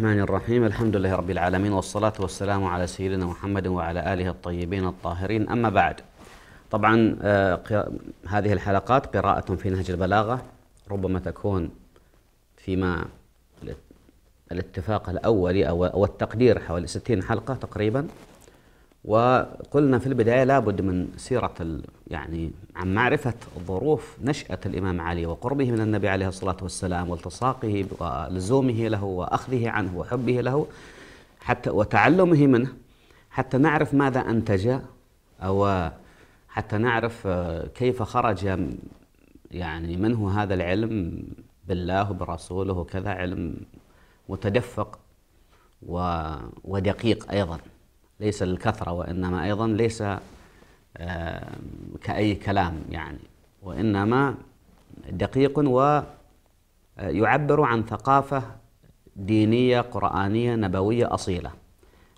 الرحمن الرحيم الحمد لله رب العالمين والصلاة والسلام على سيدنا محمد وعلى آله الطيبين الطاهرين أما بعد طبعا آه، هذه الحلقات قراءة في نهج البلاغة ربما تكون فيما الاتفاق الأولي أو التقدير حوالي ستين حلقة تقريبا وقلنا في البداية لابد من سيرة يعني عن معرفة ظروف نشأة الإمام علي وقربه من النبي عليه الصلاة والسلام والتصاقه ولزومه له وأخذه عنه وحبه له حتى وتعلمه منه حتى نعرف ماذا أنتج أو حتى نعرف آه، كيف خرج يعني منه هذا العلم بالله وبرسوله وكذا علم متدفق ودقيق أيضاً ليس للكثرة وإنما أيضا ليس آه، كأي كلام يعني وإنما دقيق ويعبر عن ثقافة دينية قرآنية نبوية أصيلة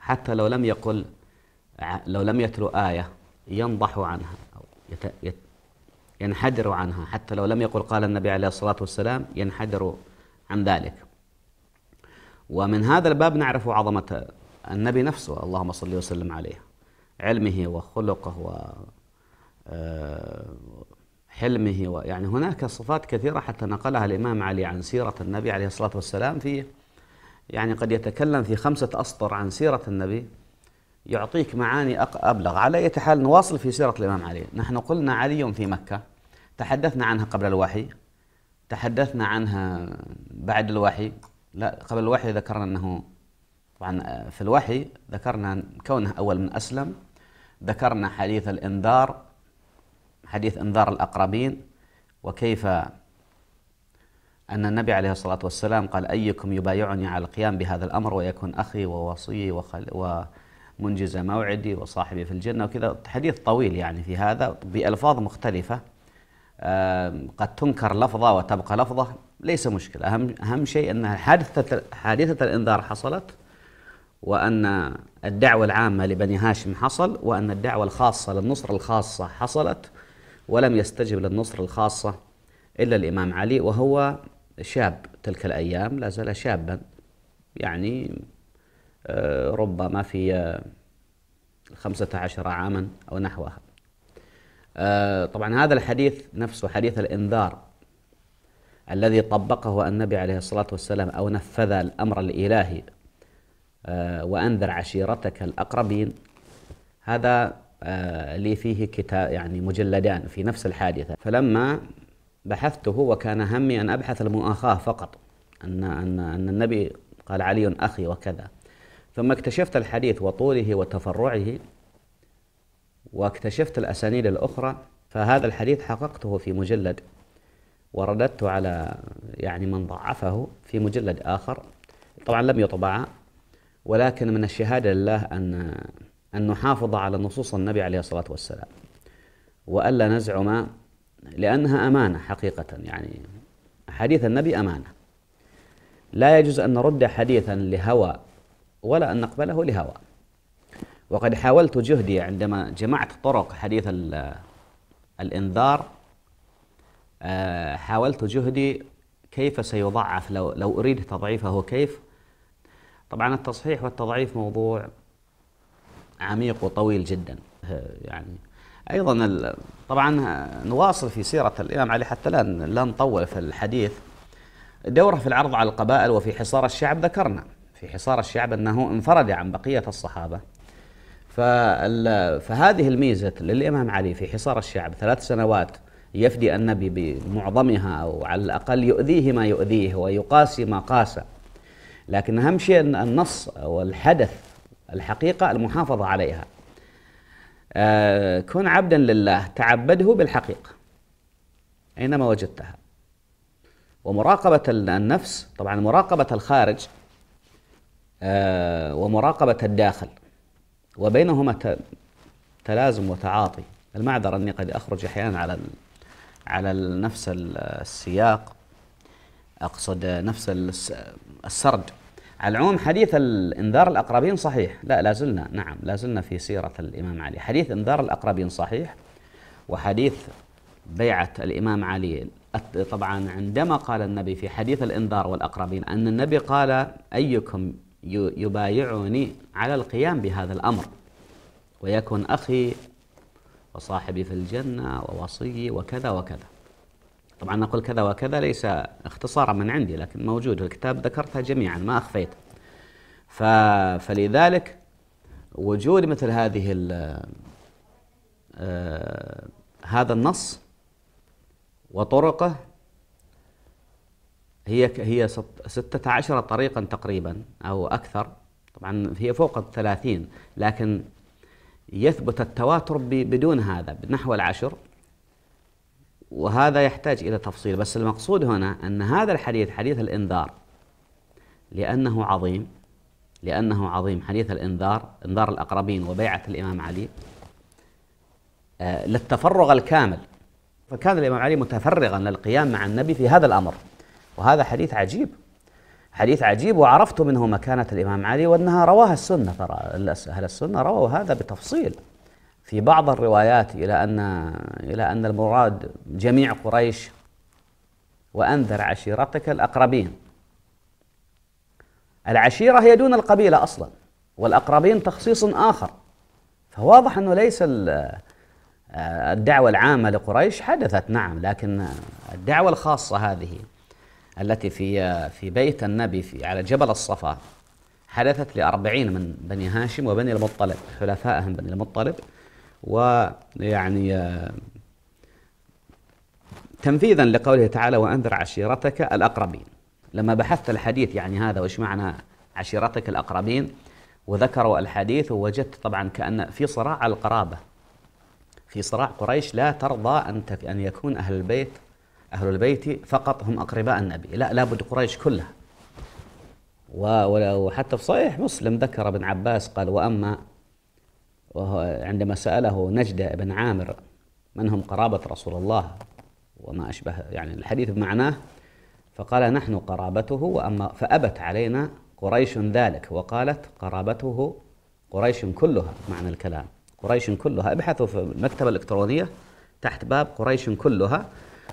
حتى لو لم يقل لو لم يتلو آية ينضح عنها أو ينحدر عنها حتى لو لم يقل قال النبي عليه الصلاة والسلام ينحدر عن ذلك ومن هذا الباب نعرف عظمة النبي نفسه اللهم صل وسلم عليه علمه وخلقه وحلمه آه، و يعني هناك صفات كثيرة حتى نقلها الإمام علي عن سيرة النبي عليه الصلاة والسلام في يعني قد يتكلم في خمسة أسطر عن سيرة النبي يعطيك معاني أبلغ على أي حال نواصل في سيرة الإمام علي نحن قلنا علي في مكة تحدثنا عنها قبل الوحي تحدثنا عنها بعد الوحي لا قبل الوحي ذكرنا أنه طبعا آه، في الوحي ذكرنا كونه أول من أسلم ذكرنا حديث الإنذار حديث إنذار الأقربين وكيف أن النبي عليه الصلاة والسلام قال أيكم يبايعني على القيام بهذا الأمر ويكون أخي ووصي وخل ومنجز موعدي وصاحبي في الجنة وكذا حديث طويل يعني في هذا بألفاظ مختلفة قد تنكر لفظة وتبقى لفظة ليس مشكلة أهم, أهم شيء أن حادثة, حادثة الإنذار حصلت وأن الدعوة العامة لبني هاشم حصل وأن الدعوة الخاصة للنصرة الخاصة حصلت ولم يستجب للنصرة الخاصة إلا الإمام علي وهو شاب تلك الأيام لا زال شابا يعني آه، ربما في خمسة عشر عاما أو نحوها آه، طبعا هذا الحديث نفسه حديث الإنذار الذي طبقه النبي عليه الصلاة والسلام أو نفذ الأمر الإلهي آه، وأنذر عشيرتك الأقربين هذا آه، لي فيه كتاب يعني مجلدان في نفس الحادثة فلما بحثته وكان همي أن أبحث المؤاخاة فقط أن, أن, أن النبي قال علي أخي وكذا ثم اكتشفت الحديث وطوله وتفرعه واكتشفت الأسانيد الأخرى فهذا الحديث حققته في مجلد ورددت على يعني من ضعفه في مجلد آخر طبعا لم يطبع ولكن من الشهادة لله أن أن نحافظ على نصوص النبي عليه الصلاة والسلام وألا نزعم لأنها أمانة حقيقة يعني حديث النبي أمانة لا يجوز أن نرد حديثا لهوى ولا أن نقبله لهوى وقد حاولت جهدي عندما جمعت طرق حديث الإنذار آه، حاولت جهدي كيف سيضعف لو, لو أريد تضعيفه كيف طبعا التصحيح والتضعيف موضوع عميق وطويل جدا يعني ايضا طبعا نواصل في سيره الامام علي حتى لا لا نطول في الحديث دوره في العرض على القبائل وفي حصار الشعب ذكرنا في حصار الشعب انه انفرد عن بقيه الصحابه فهذه الميزه للامام علي في حصار الشعب ثلاث سنوات يفدي النبي بمعظمها او على الاقل يؤذيه ما يؤذيه ويقاسي ما قاسى لكن أهم شيء أن النص والحدث الحقيقة المحافظة عليها آه كن عبدا لله تعبده بالحقيقة أينما وجدتها ومراقبة النفس طبعا مراقبة الخارج آه ومراقبة الداخل وبينهما تلازم وتعاطي المعذرة أني قد أخرج أحيانا على على نفس السياق أقصد نفس السرد على العموم حديث انذار الاقربين صحيح لا لا زلنا نعم لا زلنا في سيره الامام علي حديث انذار الاقربين صحيح وحديث بيعه الامام علي طبعا عندما قال النبي في حديث الانذار والاقربين ان النبي قال ايكم يبايعني على القيام بهذا الامر ويكن اخي وصاحبي في الجنه ووصيي وكذا وكذا طبعا نقول كذا وكذا ليس اختصارا من عندي لكن موجود الكتاب ذكرتها جميعا ما أخفيت ف... فلذلك وجود مثل هذه ال... آه... هذا النص وطرقه هي هي 16 طريقا تقريبا أو أكثر طبعا هي فوق الثلاثين لكن يثبت التواتر بدون هذا بنحو العشر وهذا يحتاج إلى تفصيل بس المقصود هنا أن هذا الحديث حديث الإنذار لأنه عظيم لأنه عظيم حديث الإنذار إنذار الأقربين وبيعة الإمام علي آه، للتفرغ الكامل فكان الإمام علي متفرغا للقيام مع النبي في هذا الأمر وهذا حديث عجيب حديث عجيب وعرفت منه مكانة الإمام علي وأنها رواها السنة ترى أهل السنة رووا هذا بتفصيل في بعض الروايات إلى أن إلى أن المراد جميع قريش وأنذر عشيرتك الأقربين العشيرة هي دون القبيلة أصلا والأقربين تخصيص آخر فواضح أنه ليس آه، الدعوة العامة لقريش حدثت نعم لكن الدعوة الخاصة هذه التي في في بيت النبي في على جبل الصفا حدثت لأربعين من بني هاشم وبني المطلب حلفائهم بني المطلب ويعني آه، تنفيذا لقوله تعالى وأنذر عشيرتك الأقربين لما بحثت الحديث يعني هذا وإيش معنى عشيرتك الأقربين وذكروا الحديث ووجدت طبعا كأن في صراع القرابة في صراع قريش لا ترضى أن أن يكون أهل البيت أهل البيت فقط هم أقرباء النبي لا لابد قريش كلها وحتى في صحيح مسلم ذكر ابن عباس قال وأما عندما سأله نجدة بن عامر من هم قرابة رسول الله وما أشبه يعني الحديث بمعناه فقال نحن قرابته وأما فأبت علينا قريش ذلك وقالت قرابته قريش كلها معنى الكلام قريش كلها ابحثوا في المكتبة الإلكترونية تحت باب قريش كلها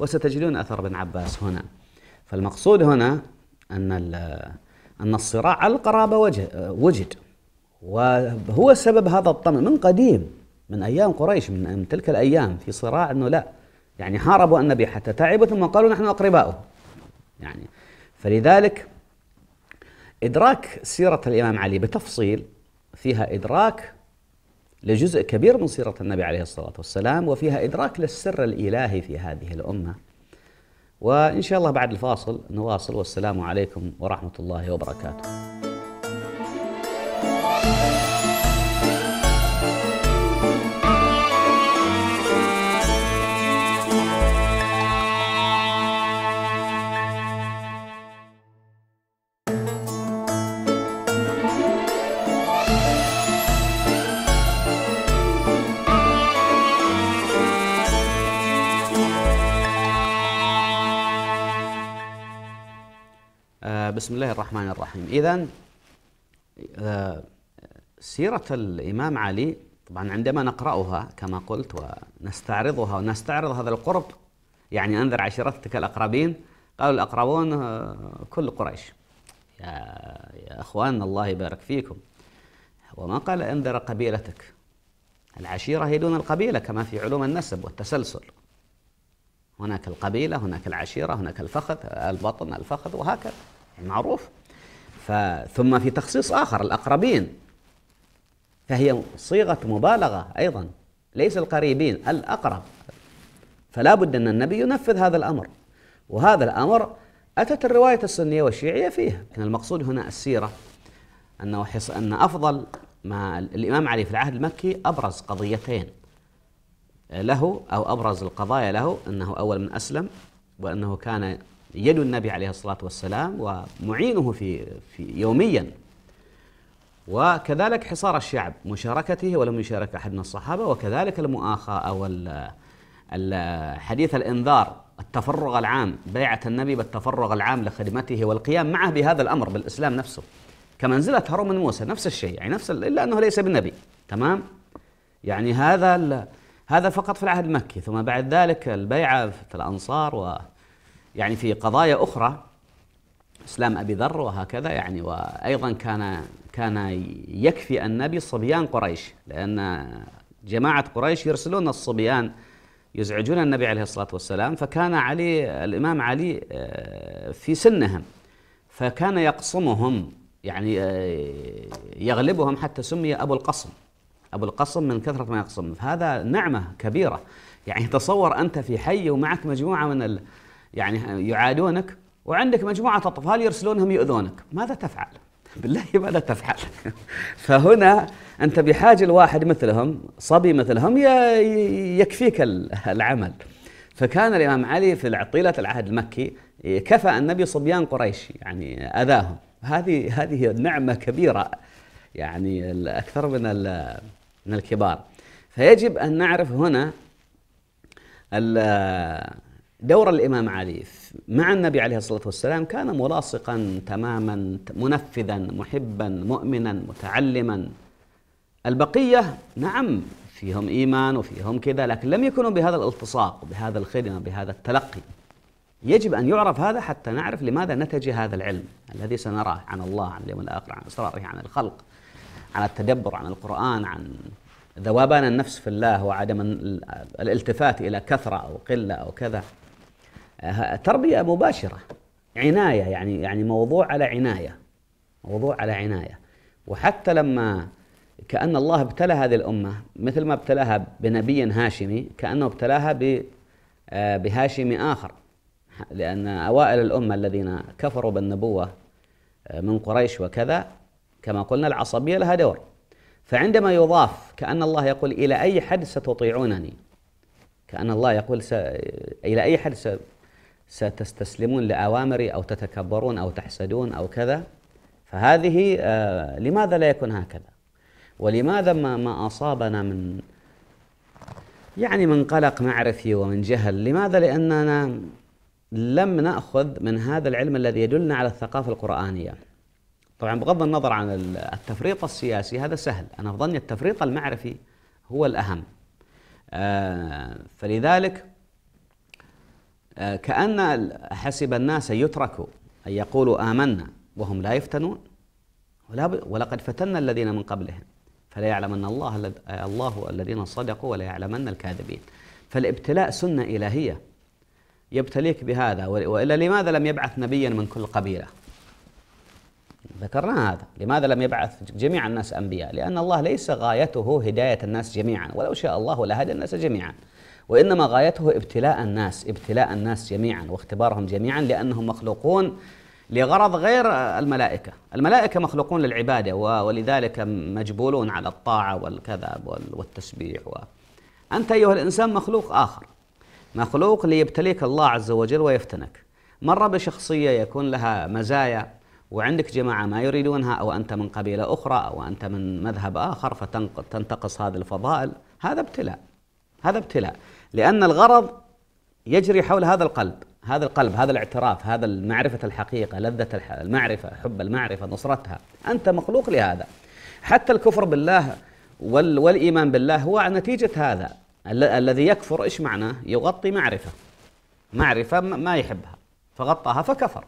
وستجدون أثر ابن عباس هنا فالمقصود هنا أن أن الصراع على القرابة وجد وهو سبب هذا الطمع من قديم من أيام قريش من, تلك الأيام في صراع أنه لا يعني حاربوا النبي حتى تعبوا ثم قالوا نحن أقرباؤه يعني فلذلك إدراك سيرة الإمام علي بتفصيل فيها إدراك لجزء كبير من سيرة النبي عليه الصلاة والسلام وفيها إدراك للسر الإلهي في هذه الأمة وإن شاء الله بعد الفاصل نواصل والسلام عليكم ورحمة الله وبركاته بسم الله الرحمن الرحيم إذا آه، سيرة الإمام علي طبعا عندما نقرأها كما قلت ونستعرضها ونستعرض هذا القرب يعني أنذر عشيرتك الأقربين قالوا الأقربون آه، كل قريش يا, يا أخوان الله يبارك فيكم وما قال أنذر قبيلتك العشيرة هي دون القبيلة كما في علوم النسب والتسلسل هناك القبيلة هناك العشيرة هناك الفخذ البطن الفخذ وهكذا معروف ثم في تخصيص آخر الأقربين فهي صيغة مبالغة أيضا ليس القريبين الأقرب فلا بد أن النبي ينفذ هذا الأمر وهذا الأمر أتت الرواية السنية والشيعية فيه لكن المقصود هنا السيرة أنه حص أن أفضل ما الإمام علي في العهد المكي أبرز قضيتين له أو أبرز القضايا له أنه أول من أسلم وأنه كان يد النبي عليه الصلاة والسلام ومعينه في, في يوميا وكذلك حصار الشعب مشاركته ولم يشارك أحد من الصحابة وكذلك المؤاخاة أو حديث الإنذار التفرغ العام بيعة النبي بالتفرغ العام لخدمته والقيام معه بهذا الأمر بالإسلام نفسه كمنزلة هارون من موسى نفس الشيء يعني نفس إلا أنه ليس بالنبي تمام يعني هذا هذا فقط في العهد المكي ثم بعد ذلك البيعة في الأنصار و يعني في قضايا أخرى إسلام أبي ذر وهكذا يعني وأيضا كان كان يكفي النبي صبيان قريش لأن جماعة قريش يرسلون الصبيان يزعجون النبي عليه الصلاة والسلام فكان علي الإمام علي آه، في سنهم فكان يقصمهم يعني آه، يغلبهم حتى سمي أبو القصم أبو القصم من كثرة ما يقصم هذا نعمة كبيرة يعني تصور أنت في حي ومعك مجموعة من يعني يعادونك وعندك مجموعة أطفال يرسلونهم يؤذونك ماذا تفعل؟ بالله ماذا تفعل؟ فهنا أنت بحاجة لواحد مثلهم صبي مثلهم يكفيك العمل فكان الإمام علي في طيلة العهد المكي كفى النبي صبيان قريش يعني أذاهم هذه هذه نعمة كبيرة يعني أكثر من من الكبار فيجب أن نعرف هنا دور الإمام علي مع النبي عليه الصلاة والسلام كان ملاصقا تماما منفذا محبا مؤمنا متعلما البقية نعم فيهم إيمان وفيهم كذا لكن لم يكونوا بهذا الالتصاق بهذا الخدمة بهذا التلقي يجب أن يعرف هذا حتى نعرف لماذا نتج هذا العلم الذي سنراه عن الله عن اليوم الآخر عن اسراره عن الخلق عن التدبر عن القرآن عن ذوبان النفس في الله وعدم الالتفات إلى كثرة أو قلة أو كذا آه، تربية مباشرة عناية يعني يعني موضوع على عناية موضوع على عناية وحتى لما كأن الله ابتلى هذه الأمة مثل ما ابتلاها بنبي هاشمي كأنه ابتلاها آه، بهاشمي آخر لأن أوائل الأمة الذين كفروا بالنبوة آه، من قريش وكذا كما قلنا العصبية لها دور فعندما يضاف كأن الله يقول إلى أي حد ستطيعونني كأن الله يقول س... إلى أي حد س... ستستسلمون لأوامري أو تتكبرون أو تحسدون أو كذا فهذه آه، لماذا لا يكون هكذا ولماذا ما, ما أصابنا من يعني من قلق معرفي ومن جهل لماذا لأننا لم نأخذ من هذا العلم الذي يدلنا على الثقافة القرآنية طبعا بغض النظر عن التفريط السياسي هذا سهل أنا ظني التفريط المعرفي هو الأهم آه، فلذلك آه، كأن حسب الناس يتركوا أن يقولوا آمنا وهم لا يفتنون ولا ولقد فتنا الذين من قبلهم فلا يعلمن الله آه، الله الذين صدقوا ولا يعلمن الكاذبين فالابتلاء سنة إلهية يبتليك بهذا وإلا لماذا لم يبعث نبيا من كل قبيلة ذكرنا هذا لماذا لم يبعث جميع الناس أنبياء لأن الله ليس غايته هداية الناس جميعا ولو شاء الله لهدى الناس جميعا وإنما غايته ابتلاء الناس ابتلاء الناس جميعا واختبارهم جميعا لأنهم مخلوقون لغرض غير الملائكة الملائكة مخلوقون للعبادة ولذلك مجبولون على الطاعة والكذا والتسبيح و... أنت أيها الإنسان مخلوق آخر مخلوق ليبتليك الله عز وجل ويفتنك مرة بشخصية يكون لها مزايا وعندك جماعة ما يريدونها أو أنت من قبيلة أخرى أو أنت من مذهب آخر فتنتقص هذه الفضائل هذا ابتلاء هذا ابتلاء لأن الغرض يجري حول هذا القلب هذا القلب هذا الاعتراف هذا معرفة الحقيقة لذة المعرفة حب المعرفة نصرتها أنت مخلوق لهذا حتى الكفر بالله والإيمان بالله هو نتيجة هذا الذي يكفر إيش معناه يغطي معرفة معرفة ما يحبها فغطاها فكفر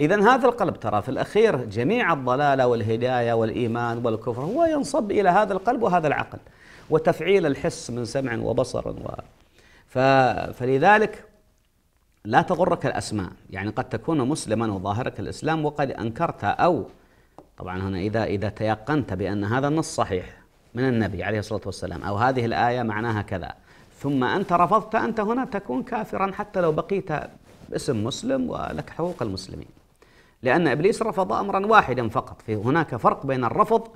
إذا هذا القلب ترى في الأخير جميع الضلالة والهداية والإيمان والكفر هو ينصب إلى هذا القلب وهذا العقل وتفعيل الحس من سمع وبصر و... ف... فلذلك لا تغرك الأسماء يعني قد تكون مسلما وظاهرك الإسلام وقد أنكرت أو طبعا هنا إذا إذا تيقنت بأن هذا النص صحيح من النبي عليه الصلاة والسلام أو هذه الآية معناها كذا ثم أنت رفضت أنت هنا تكون كافرا حتى لو بقيت باسم مسلم ولك حقوق المسلمين لأن إبليس رفض أمرا واحدا فقط هناك فرق بين الرفض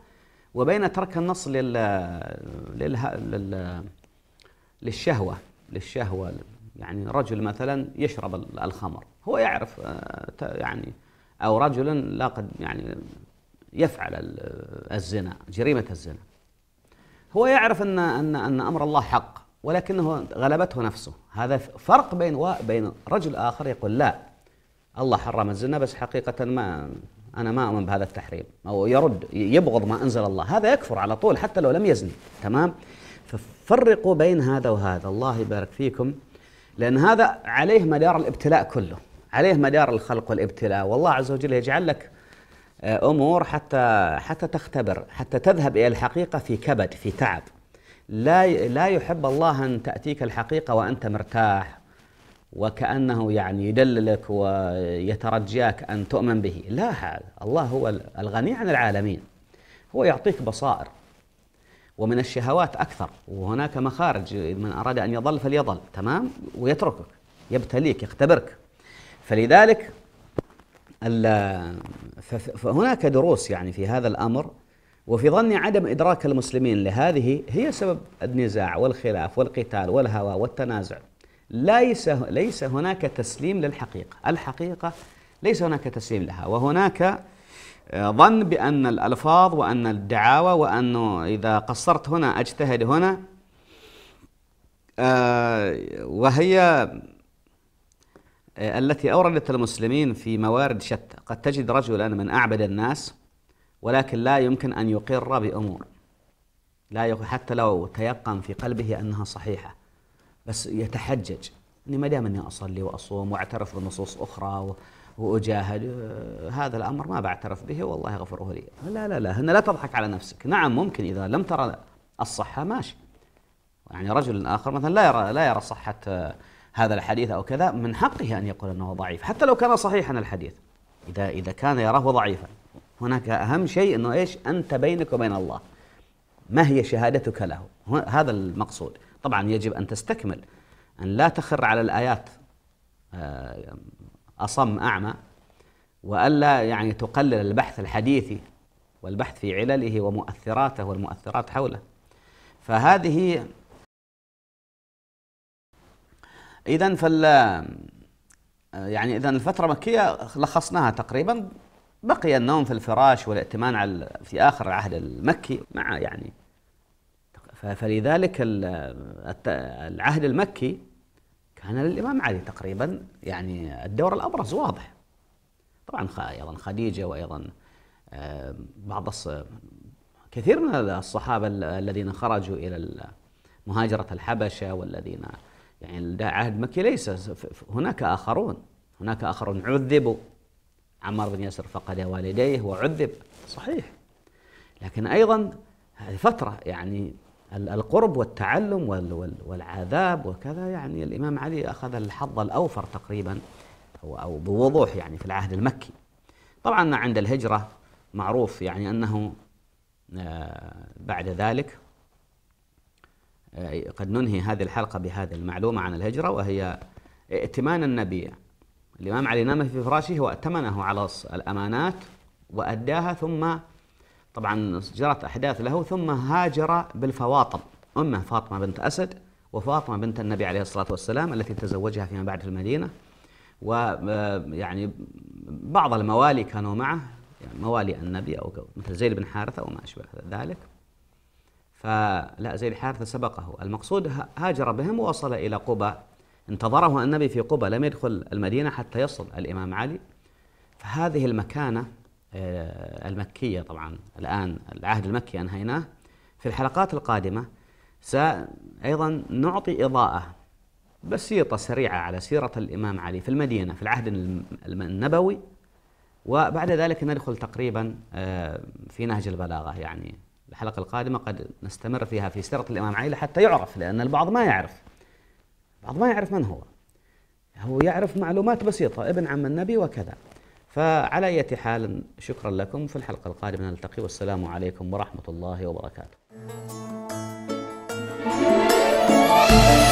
وبين ترك النص لل... لل... لل... للشهوة للشهوة يعني رجل مثلا يشرب الخمر هو يعرف آه، يعني أو رجل لا قد يعني يفعل الزنا جريمة الزنا هو يعرف أن أن أن أمر الله حق ولكنه غلبته نفسه هذا فرق بين بين رجل آخر يقول لا الله حرم الزنا بس حقيقة ما أنا ما أؤمن بهذا التحريم أو يرد يبغض ما أنزل الله هذا يكفر على طول حتى لو لم يزني تمام ففرقوا بين هذا وهذا الله يبارك فيكم لأن هذا عليه مدار الابتلاء كله عليه مدار الخلق والابتلاء والله عز وجل يجعل لك آه، أمور حتى حتى تختبر حتى تذهب إلى الحقيقة في كبد في تعب لا لا يحب الله أن تأتيك الحقيقة وأنت مرتاح وكأنه يعني يدللك ويترجاك أن تؤمن به لا هذا الله هو الغني عن العالمين هو يعطيك بصائر ومن الشهوات أكثر وهناك مخارج من أراد أن يضل فليضل تمام ويتركك يبتليك يختبرك فلذلك فهناك دروس يعني في هذا الأمر وفي ظني عدم إدراك المسلمين لهذه هي سبب النزاع والخلاف والقتال والهوى والتنازع ليس ليس هناك تسليم للحقيقة الحقيقة ليس هناك تسليم لها وهناك آه، ظن بأن الألفاظ وأن الدعاوى وأنه إذا قصرت هنا أجتهد هنا آه، وهي آه، التي أوردت المسلمين في موارد شتى قد تجد رجلا من أعبد الناس ولكن لا يمكن أن يقر بأمور لا حتى لو تيقن في قلبه أنها صحيحة بس يتحجج اني ما دام اني اصلي واصوم واعترف بنصوص اخرى واجاهد آه، هذا الامر ما بعترف به والله غفره لي لا لا لا هنا لا تضحك على نفسك نعم ممكن اذا لم ترى الصحه ماشي يعني رجل اخر مثلا لا يرى لا يرى صحه آه، هذا الحديث او كذا من حقه ان يقول انه ضعيف حتى لو كان صحيحا الحديث اذا اذا كان يراه ضعيفا هناك اهم شيء انه ايش انت بينك وبين الله ما هي شهادتك له هذا المقصود طبعا يجب أن تستكمل أن لا تخر على الآيات آه، أصم أعمى وألا يعني تقلل البحث الحديثي والبحث في علله ومؤثراته والمؤثرات حوله فهذه إذا فال آه، يعني إذا الفترة المكية لخصناها تقريبا بقي النوم في الفراش والائتمان على في آخر العهد المكي مع يعني فلذلك العهد المكي كان للامام علي تقريبا يعني الدور الابرز واضح طبعا ايضا خديجه وايضا آه، بعض كثير من الصحابه الذين خرجوا الى مهاجره الحبشه والذين يعني عهد مكي ليس هناك اخرون هناك اخرون عذبوا عمار بن ياسر فقد والديه وعذب صحيح لكن ايضا هذه فتره يعني القرب والتعلم والعذاب وكذا يعني الإمام علي أخذ الحظ الأوفر تقريبا أو, بوضوح يعني في العهد المكي طبعا عند الهجرة معروف يعني أنه آه، بعد ذلك آه، قد ننهي هذه الحلقة بهذه المعلومة عن الهجرة وهي ائتمان النبي الإمام علي نام في فراشه وأتمنه على الأمانات وأداها ثم طبعا جرت أحداث له ثم هاجر بالفواطم أمه فاطمة بنت أسد وفاطمة بنت النبي عليه الصلاة والسلام التي تزوجها فيما بعد في المدينة و آه، يعني بعض الموالي كانوا معه يعني موالي النبي أو مثل زيد بن حارثة وما أشبه ذلك فلا زيد حارثة سبقه المقصود هاجر بهم ووصل إلى قبى انتظره النبي في قبى لم يدخل المدينة حتى يصل الإمام علي فهذه المكانة آه، المكية طبعا الآن العهد المكي أنهيناه في الحلقات القادمة سأيضا نعطي إضاءة بسيطة سريعة على سيرة الإمام علي في المدينة في العهد النبوي وبعد ذلك ندخل تقريبا آه، في نهج البلاغة يعني الحلقة القادمة قد نستمر فيها في سيرة الإمام علي حتى يعرف لأن البعض ما يعرف البعض ما يعرف من هو هو يعرف معلومات بسيطة ابن عم النبي وكذا فعلى أية حال شكرا لكم في الحلقة القادمة نلتقي والسلام عليكم ورحمة الله وبركاته